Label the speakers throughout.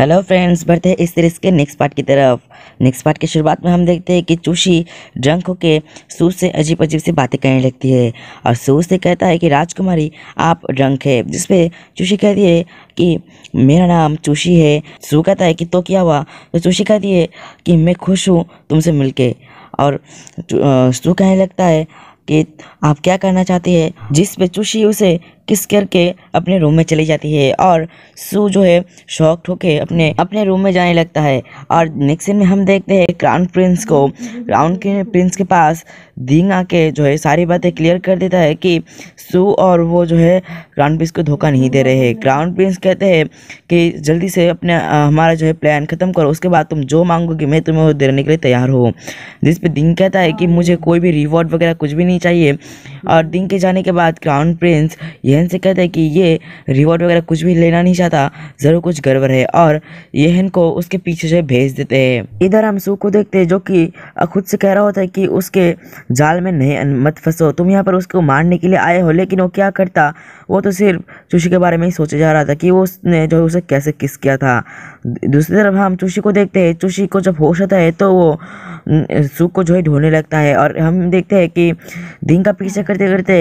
Speaker 1: hello friends बढ़ते हैं इस सीरीज़ के नेक्स्ट पार्ट की तरफ नेक्स्ट पार्ट की शुरुआत में हम देखते हैं कि चूशी ड्रंक होकर सू से अजीब अजीब सी बातें करने लगती है और सू से कहता है कि राजकुमारी आप ड्रंक है जिसपे चूशी कहती है कि मेरा नाम चूशी है सू कहता है कि तो क्या हुआ तो चूशी कहती है कि मैं खुश हूँ तुमसे के और सू कहने लगता है कि आप क्या करना चाहती है जिस पे चूशी उसे किस करके अपने रूम में चली जाती है और सू जो है शौक ठोके अपने अपने रूम में जाने लगता है और नेक्स्ट में हम देखते हैं क्राउन प्रिंस को क्राउन प्रिंस के पास दिंग आके जो है सारी बातें क्लियर कर देता है कि सू और वो जो है क्राउन प्रिंस को धोखा नहीं दे रहे हैं क्राउन प्रिंस कहते हैं कि जल्दी से अपने हमारा जो है प्लान ख़त्म करो उसके बाद तुम जो मांगोगे मैं तुम्हें वो देने के लिए तैयार हो जिस पर दिंग कहता है कि मुझे कोई भी रिवॉर्ड वगैरह कुछ भी नहीं चाहिए और दिंग के जाने के बाद क्राउन प्रिंस यह हेन से कहते हैं कि ये रिवॉर्ड वगैरह कुछ भी लेना नहीं चाहता ज़रूर कुछ गड़बड़ है और ये हेन को उसके पीछे से भेज देते हैं इधर हम सू को देखते हैं जो कि खुद से कह रहा होता है कि उसके जाल में नहीं मत फंसो तुम यहाँ पर उसको मारने के लिए आए हो लेकिन वो क्या करता वो तो सिर्फ चूशी के बारे में ही सोचे जा रहा था कि वो उसने जो उसे कैसे किस किया था दूसरी तरफ हम चूशी को देखते हैं चूशी को जब होश आता है तो वो सुख को जो है ढोने लगता है और हम देखते हैं कि दिन का पीछे करते करते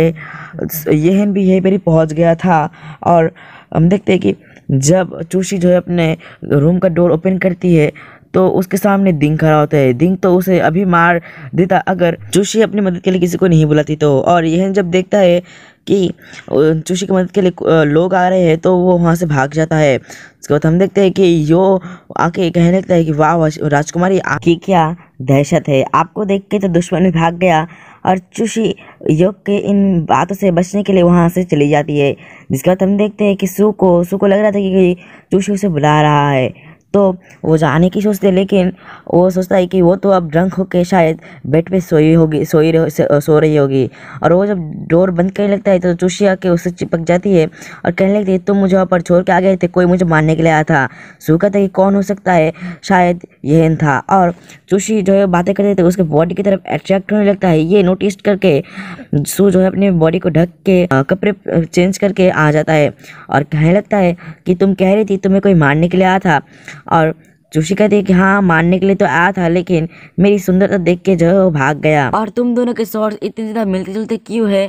Speaker 1: ये हेन भी है पहुंच गया था और हम देखते हैं कि जब चूसी जो है अपने रूम का डोर ओपन करती है तो उसके सामने दिंग खड़ा होता है दिंग तो उसे अभी मार देता अगर चूसी अपनी मदद के लिए किसी को नहीं बुलाती तो और यह जब देखता है कि चूसी की मदद के लिए लोग आ रहे हैं तो वो वहाँ से भाग जाता है उसके बाद हम देखते हैं कि यो आके कहने लगता है कि वाह राजकुमारी आपकी क्या दहशत है आपको देख के तो दुश्मन भाग गया और चुशी योग के इन बातों से बचने के लिए वहाँ से चली जाती है जिसके बाद हम देखते हैं कि सू को सू को लग रहा था कि चुशी उसे बुला रहा है तो वो जाने की सोचते लेकिन वो सोचता है कि वो तो अब ड्रंक के शायद बेड पे सोई होगी सोई सो रही होगी और वो जब डोर बंद करने लगता है तो चूसी आके उससे चिपक जाती है और कहने लगती है तुम मुझे वहाँ पर छोड़ के आ गए थे कोई मुझे मारने के लिए आया था सू कहता है कि कौन हो सकता है शायद यह था और चूसी जो है बातें करते थे उसके बॉडी की तरफ अट्रैक्ट होने लगता है ये नोटिस करके सू जो है अपने बॉडी को ढक के कपड़े चेंज करके आ जाता है और कहने लगता है कि तुम कह रही थी तुम्हें कोई मारने के लिए आया था और जोशी कहते हैं कि हाँ मारने के लिए तो आया था लेकिन मेरी सुंदरता देख के जो है वो भाग गया और तुम दोनों के शॉर्ट्स इतने ज़्यादा मिलते जुलते क्यों है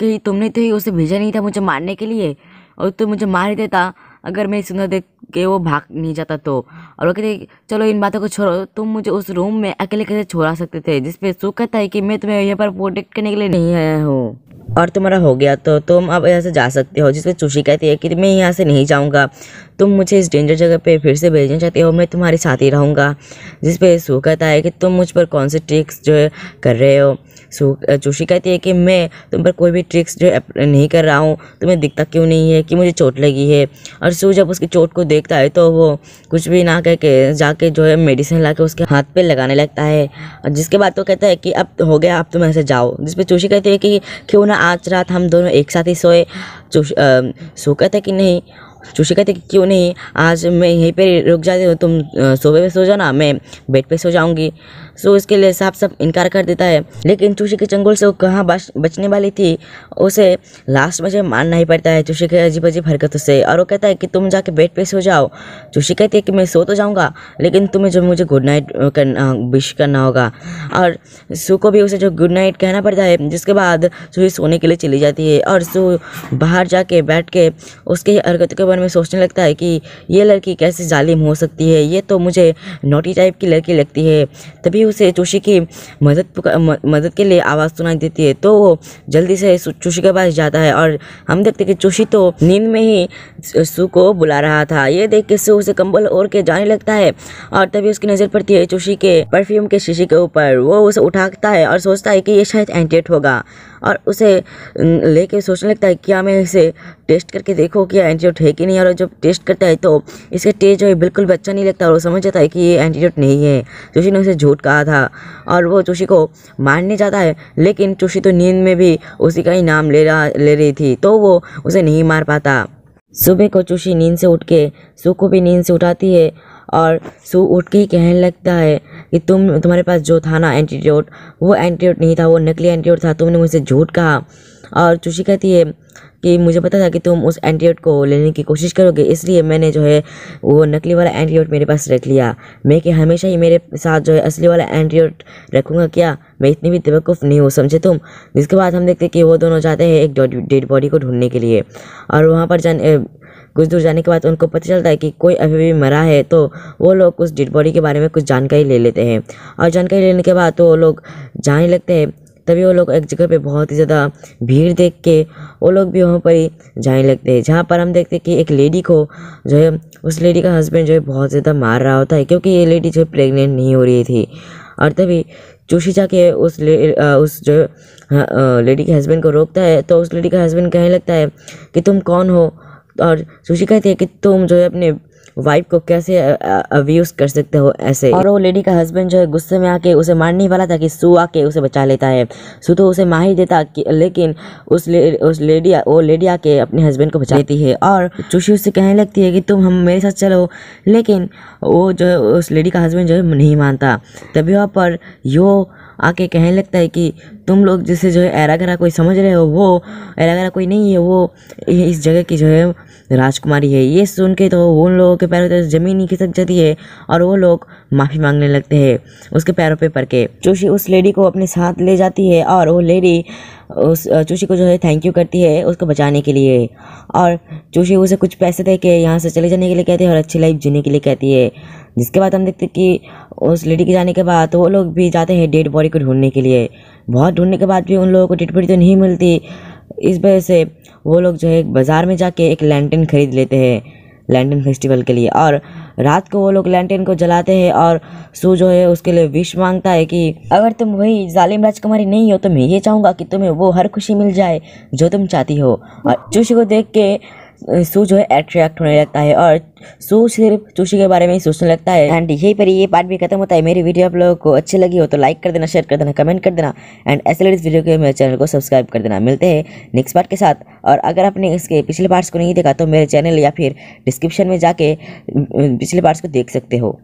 Speaker 1: कि तुमने तो ही उसे भेजा नहीं था मुझे मारने के लिए और तो मुझे मार देता अगर मेरी सुंदर देख के वो भाग नहीं जाता तो और वो कहते चलो इन बातों को छोड़ो तुम मुझे उस रूम में अकेले कैसे छोड़ा सकते थे जिसपे सुख कहता है कि मैं तुम्हें यहाँ पर प्रोटेक्ट करने के लिए नहीं आया हूँ और तुम्हारा हो गया तो तुम अब यहाँ से जा सकते हो जिसमें चूशी कहती है कि मैं यहाँ से नहीं जाऊँगा तुम मुझे इस डेंजर जगह पे फिर से भेजना चाहते हो मैं तुम्हारे साथ ही रहूँगा जिस सू कहता है कि तुम मुझ पर कौन से ट्रिक्स जो है कर रहे हो सू चूशी कहती है कि मैं तुम पर कोई भी ट्रिक्स जो नहीं कर रहा हूँ तुम्हें दिखता क्यों नहीं है कि मुझे चोट लगी है और सू जब उसकी चोट को देखता है तो वो कुछ भी ना कह के जाके जो है मेडिसिन ला के उसके हाथ पर लगाने लगता है जिसके बाद वो तो कहता है कि अब हो गया अब तुम ऐसे जाओ जिसपे चूशी कहती है कि क्यों ना आज रात हम दोनों एक साथ ही सोए कहते थे कि नहीं चूसी कहते कि क्यों नहीं आज मैं यहीं पे रुक जाती हूँ तुम सोफे पे सो जाओ ना मैं बेड पे सो जाऊँगी सो इसके लिए साफ साफ इनकार कर देता है लेकिन चूशी के चंगुल से वो कहाँ बचने वाली थी उसे लास्ट में मानना मान नहीं पड़ता है चूशी के अजीब अजीब हरकतों से और वो कहता है कि तुम जाके बेड पे सो जाओ चूशी कहती है कि मैं सो तो जाऊँगा लेकिन तुम्हें जो मुझे गुड नाइट करना विश करना होगा और सू को भी उसे जो गुड नाइट कहना पड़ता है जिसके बाद सूही सोने के लिए चली जाती है और सू बाहर जाके बैठ के उसके हरकतों के बारे में सोचने लगता है कि ये लड़की कैसे जालिम हो सकती है ये तो मुझे नोटी टाइप की लड़की लगती है तभी उसे चूशी की मदद मदद के लिए आवाज़ सुनाई देती है तो वो जल्दी से चूशी के पास जाता है और हम देखते कि चूशी तो नींद में ही सू को बुला रहा था ये देख के सू उसे कंबल ओढ़ के जाने लगता है और तभी उसकी नज़र पड़ती है चूशी के परफ्यूम के शीशे के ऊपर वो उसे उठाता है और सोचता है कि ये शायद एंटेट होगा और उसे लेके सोचने लगता है क्या मैं इसे टेस्ट करके देखो कि एंटीडोट है कि नहीं और जब टेस्ट करता है तो इसका टेस्ट जो है बिल्कुल भी अच्छा नहीं लगता और वो समझ जाता है कि ये एंटीडोट नहीं है जोशी ने उसे झूठ कहा कहा था और वो चूसी को मारने जाता है लेकिन चूसी तो नींद में भी उसी का ही नाम ले रहा ले रही थी तो वो उसे नहीं मार पाता सुबह को चूसी नींद से उठ के सू को भी नींद से उठाती है और सू उठ के ही कहने लगता है कि तुम तुम्हारे पास जो था ना एंटीट्यूट वो एंटीट्यूट नहीं था वो नकली एंटीट्यूट था तुमने मुझसे झूठ कहा और चूसी कहती है कि मुझे पता था कि तुम उस एंटीबायोट को लेने की कोशिश करोगे इसलिए मैंने जो है वो नकली वाला एंटीबायोट मेरे पास रख लिया मैं कि हमेशा ही मेरे साथ जो है असली वाला एंटीबायोट रखूँगा क्या मैं इतनी भी बेवकूफ़ नहीं हूँ समझे तुम जिसके बाद हम देखते कि वो दोनों जाते हैं एक डेड बॉडी को ढूंढने के लिए और वहाँ पर जाने कुछ दूर जाने के बाद उनको पता चलता है कि कोई अभी भी मरा है तो वो लोग उस डेड बॉडी के बारे में कुछ जानकारी ले लेते हैं और जानकारी लेने के बाद तो वो लोग जाने लगते हैं तभी वो लोग एक जगह पे बहुत ही ज़्यादा भीड़ देख के वो लोग भी वहाँ पर ही जाने लगते हैं जहाँ पर हम देखते हैं कि एक लेडी को जो है उस लेडी का हस्बैंड जो है बहुत ज़्यादा मार रहा होता है क्योंकि ये लेडी जो है प्रेगनेंट नहीं हो रही थी और तभी चूशी जाके उस ले आ, उस जो लेडी के हस्बैंड को रोकता है तो उस लेडी का हस्बैंड कहने लगता है कि तुम कौन हो और चूशी कहती है कि तुम जो है अपने वाइफ को कैसे अब्यूज कर सकते हो ऐसे और वो लेडी का हस्बैंड जो है गुस्से में आके उसे मारने वाला था कि सू आके उसे बचा लेता है सू तो उसे मार ही देता लेकिन उस ले, उस लेडी वो लेडी आके अपने हस्बैंड को बचा लेती है और चुशी उससे कहने लगती है कि तुम हम मेरे साथ चलो लेकिन वो जो है उस लेडी का हस्बैंड जो है नहीं मानता तभी वहाँ पर यो आके कहने लगता है कि तुम लोग जिसे जो है एरागरा कोई समझ रहे हो वो एरागरा कोई नहीं है वो इस जगह की जो है राजकुमारी है ये सुन के तो उन लोगों के पैरों तो ज़मीन ही खिसक जाती है और वो लोग माफ़ी मांगने लगते हैं उसके पैरों पे पर के चूशी उस लेडी को अपने साथ ले जाती है और वो लेडी उस चूशी को जो है थैंक यू करती है उसको बचाने के लिए और चूशी उसे कुछ पैसे दे के यहाँ से चले जाने के लिए कहती है और अच्छी लाइफ जीने के लिए कहती है जिसके बाद हम देखते कि उस लेडी के जाने के बाद तो वो लोग भी जाते हैं डेड बॉडी को ढूंढने के लिए बहुत ढूंढने के बाद भी उन लोगों को डेड बॉडी तो नहीं मिलती इस वजह से वो लोग जो है बाज़ार में जाके एक लैंटन खरीद लेते हैं लैंटन फेस्टिवल के लिए और रात को वो लोग लैंटन को जलाते हैं और सू जो है उसके लिए विश मांगता है कि अगर तुम वही जालिम राजकुमारी नहीं हो तो मैं ये चाहूँगा कि तुम्हें वो हर खुशी मिल जाए जो तुम चाहती हो और चूशी को देख के सू जो है अट्रैक्ट होने लगता है और सू सिर्फ चूसी के बारे में ही सोचने लगता है एंड यही पर ये पार्ट भी खत्म होता है मेरी वीडियो आप लोगों को अच्छी लगी हो तो लाइक कर देना शेयर कर देना कमेंट कर देना एंड ऐसे लेडीज वीडियो के मेरे चैनल को सब्सक्राइब कर देना मिलते हैं नेक्स्ट पार्ट के साथ और अगर आपने इसके पिछले पार्ट्स को नहीं देखा तो मेरे चैनल या फिर डिस्क्रिप्शन में जाके पिछले पार्ट्स को देख सकते हो